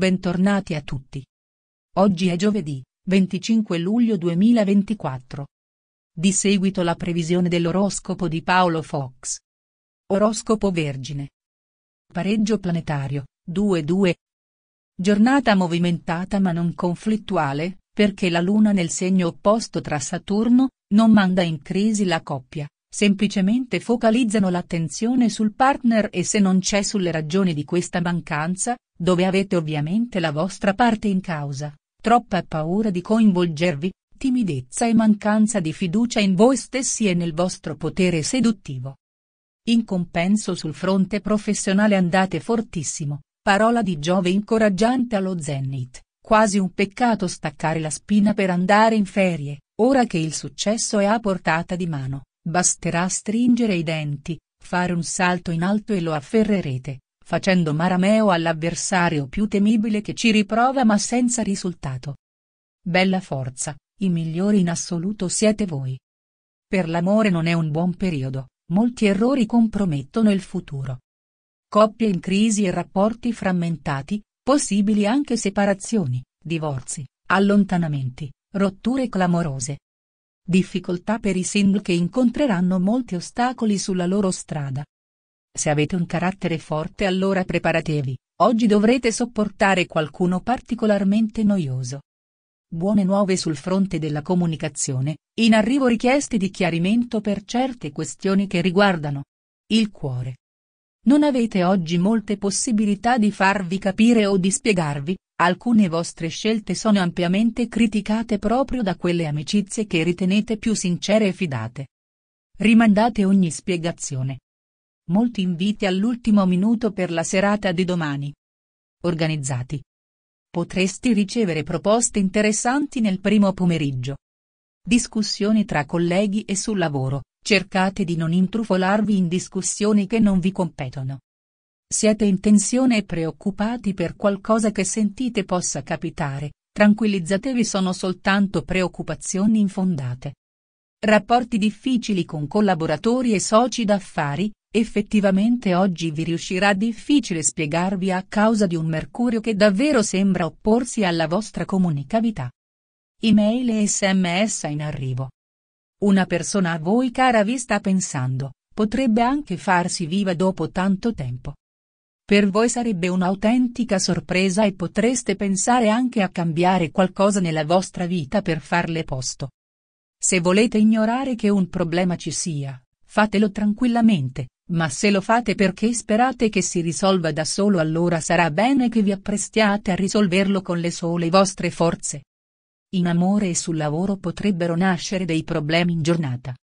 Bentornati a tutti. Oggi è giovedì, 25 luglio 2024. Di seguito la previsione dell'oroscopo di Paolo Fox. Oroscopo Vergine. Pareggio planetario, 2-2. Giornata movimentata ma non conflittuale, perché la Luna nel segno opposto tra Saturno, non manda in crisi la coppia, semplicemente focalizzano l'attenzione sul partner e se non c'è sulle ragioni di questa mancanza, dove avete ovviamente la vostra parte in causa, troppa paura di coinvolgervi, timidezza e mancanza di fiducia in voi stessi e nel vostro potere seduttivo. In compenso sul fronte professionale andate fortissimo, parola di Giove incoraggiante allo Zenit, quasi un peccato staccare la spina per andare in ferie, ora che il successo è a portata di mano. Basterà stringere i denti, fare un salto in alto e lo afferrerete, facendo marameo all'avversario più temibile che ci riprova ma senza risultato. Bella forza, i migliori in assoluto siete voi. Per l'amore non è un buon periodo, molti errori compromettono il futuro. Coppie in crisi e rapporti frammentati, possibili anche separazioni, divorzi, allontanamenti, rotture clamorose difficoltà per i single che incontreranno molti ostacoli sulla loro strada. Se avete un carattere forte allora preparatevi, oggi dovrete sopportare qualcuno particolarmente noioso. Buone nuove sul fronte della comunicazione, in arrivo richieste di chiarimento per certe questioni che riguardano il cuore. Non avete oggi molte possibilità di farvi capire o di spiegarvi, Alcune vostre scelte sono ampiamente criticate proprio da quelle amicizie che ritenete più sincere e fidate. Rimandate ogni spiegazione. Molti inviti all'ultimo minuto per la serata di domani. Organizzati. Potresti ricevere proposte interessanti nel primo pomeriggio. Discussioni tra colleghi e sul lavoro, cercate di non intrufolarvi in discussioni che non vi competono. Siete in tensione e preoccupati per qualcosa che sentite possa capitare, tranquillizzatevi sono soltanto preoccupazioni infondate. Rapporti difficili con collaboratori e soci d'affari, effettivamente oggi vi riuscirà difficile spiegarvi a causa di un mercurio che davvero sembra opporsi alla vostra comunicabilità. Email e sms in arrivo. Una persona a voi cara vi sta pensando, potrebbe anche farsi viva dopo tanto tempo. Per voi sarebbe un'autentica sorpresa e potreste pensare anche a cambiare qualcosa nella vostra vita per farle posto. Se volete ignorare che un problema ci sia, fatelo tranquillamente, ma se lo fate perché sperate che si risolva da solo allora sarà bene che vi apprestiate a risolverlo con le sole vostre forze. In amore e sul lavoro potrebbero nascere dei problemi in giornata,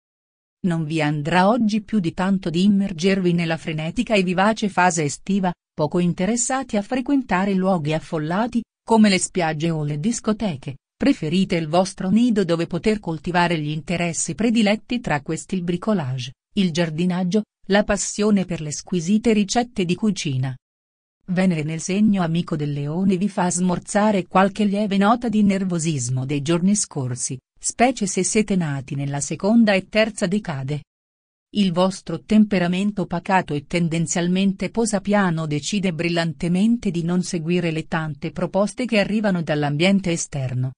non vi andrà oggi più di tanto di immergervi nella frenetica e vivace fase estiva, poco interessati a frequentare luoghi affollati, come le spiagge o le discoteche, preferite il vostro nido dove poter coltivare gli interessi prediletti tra questi il bricolage, il giardinaggio, la passione per le squisite ricette di cucina. Venere nel segno amico del leone vi fa smorzare qualche lieve nota di nervosismo dei giorni scorsi, specie se siete nati nella seconda e terza decade. Il vostro temperamento pacato e tendenzialmente posapiano decide brillantemente di non seguire le tante proposte che arrivano dall'ambiente esterno.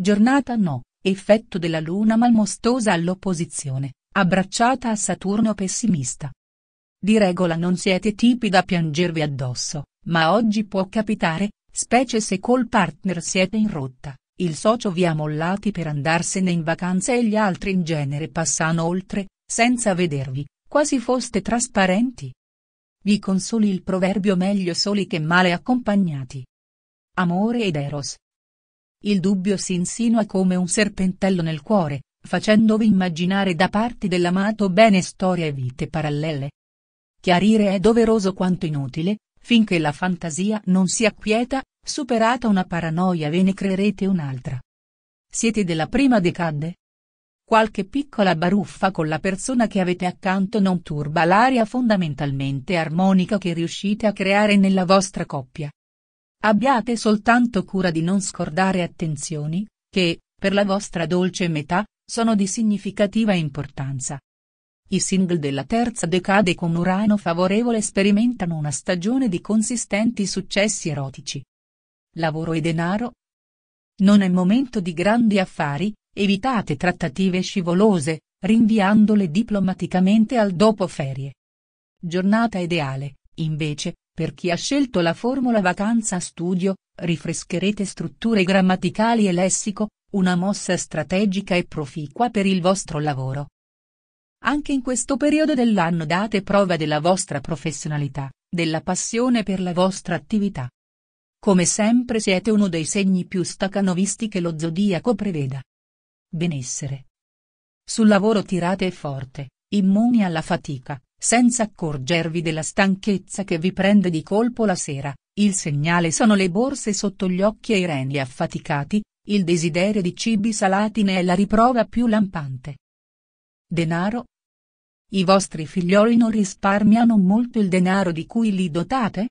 Giornata no, effetto della luna malmostosa all'opposizione, abbracciata a Saturno pessimista. Di regola non siete tipi da piangervi addosso, ma oggi può capitare, specie se col partner siete in rotta, il socio vi ha mollati per andarsene in vacanza e gli altri in genere passano oltre, senza vedervi, quasi foste trasparenti. Vi consoli il proverbio meglio soli che male accompagnati. Amore ed Eros. Il dubbio si insinua come un serpentello nel cuore, facendovi immaginare da parte dell'amato bene storie e vite parallele. Chiarire è doveroso quanto inutile, finché la fantasia non si acquieta, Superata una paranoia ve ne creerete un'altra. Siete della prima decade? Qualche piccola baruffa con la persona che avete accanto non turba l'aria fondamentalmente armonica che riuscite a creare nella vostra coppia. Abbiate soltanto cura di non scordare attenzioni, che, per la vostra dolce metà, sono di significativa importanza. I single della terza decade con Urano favorevole sperimentano una stagione di consistenti successi erotici lavoro e denaro? Non è momento di grandi affari, evitate trattative scivolose, rinviandole diplomaticamente al dopo ferie. Giornata ideale, invece, per chi ha scelto la formula vacanza studio, rifrescherete strutture grammaticali e lessico, una mossa strategica e proficua per il vostro lavoro. Anche in questo periodo dell'anno date prova della vostra professionalità, della passione per la vostra attività. Come sempre siete uno dei segni più stacanovisti che lo zodiaco preveda. Benessere. Sul lavoro tirate forte, immuni alla fatica, senza accorgervi della stanchezza che vi prende di colpo la sera, il segnale sono le borse sotto gli occhi e i reni affaticati, il desiderio di cibi salati ne è la riprova più lampante. Denaro. I vostri figlioli non risparmiano molto il denaro di cui li dotate?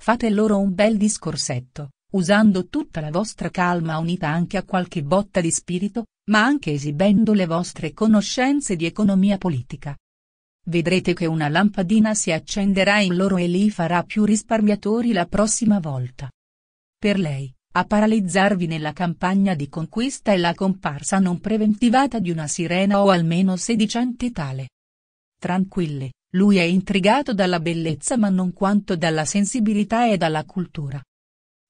Fate loro un bel discorsetto, usando tutta la vostra calma unita anche a qualche botta di spirito, ma anche esibendo le vostre conoscenze di economia politica. Vedrete che una lampadina si accenderà in loro e li farà più risparmiatori la prossima volta. Per lei, a paralizzarvi nella campagna di conquista è la comparsa non preventivata di una sirena o almeno sedicente tale. Tranquilli, lui è intrigato dalla bellezza ma non quanto dalla sensibilità e dalla cultura.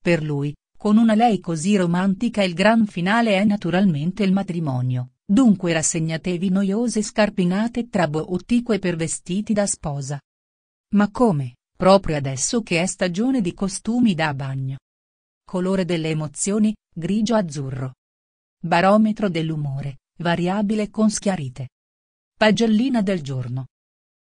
Per lui, con una lei così romantica il gran finale è naturalmente il matrimonio, dunque rassegnatevi noiose scarpinate tra boottico per vestiti da sposa. Ma come, proprio adesso che è stagione di costumi da bagno. Colore delle emozioni, grigio-azzurro. Barometro dell'umore, variabile con schiarite. Pagellina del giorno